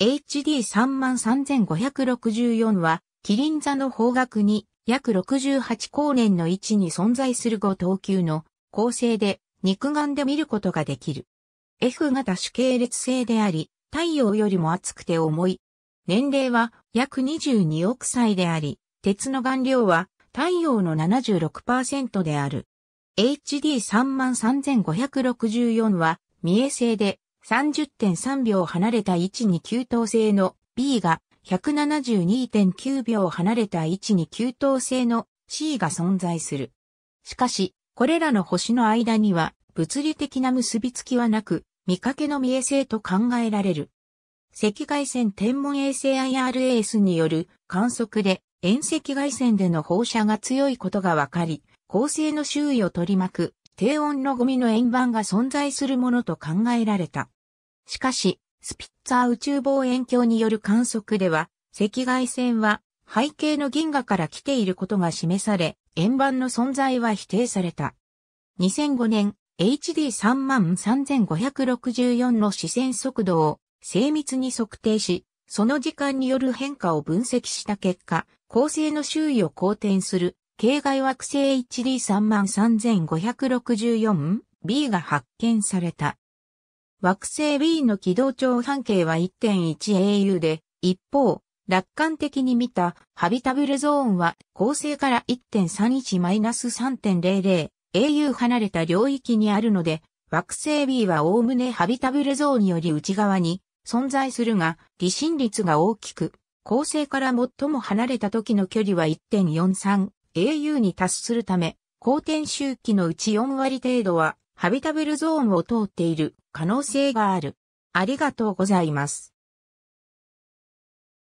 HD33564 は、キリン座の方角に約68光年の位置に存在する5等級の構成で肉眼で見ることができる。F 型主系列星であり、太陽よりも厚くて重い。年齢は約22億歳であり、鉄の顔料は太陽の76%である。HD33564 は、三重星で30.3秒離れた位置に給湯性の B が、172.9秒離れた位置に給湯性の C が存在する。しかし、これらの星の間には物理的な結びつきはなく、見かけの見え性と考えられる。赤外線天文衛星 IRAS による観測で遠赤外線での放射が強いことが分かり、恒星の周囲を取り巻く低温のゴミの円盤が存在するものと考えられた。しかし、スピッツァー宇宙望遠鏡による観測では、赤外線は背景の銀河から来ていることが示され、円盤の存在は否定された。2005年、HD33564 の視線速度を精密に測定し、その時間による変化を分析した結果、恒星の周囲を公転する系外惑星 HD33564B が発見された。惑星 B の軌道長半径は 1.1au で、一方、楽観的に見たハビタブルゾーンは恒星から 1.31-3.00au 離れた領域にあるので、惑星 B はおおむねハビタブルゾーンより内側に存在するが、離心率が大きく、恒星から最も離れた時の距離は1.43 au に達するため、公転周期のうち4割程度はハビタブルゾーンを通っている可能性がある。ありがとうございます。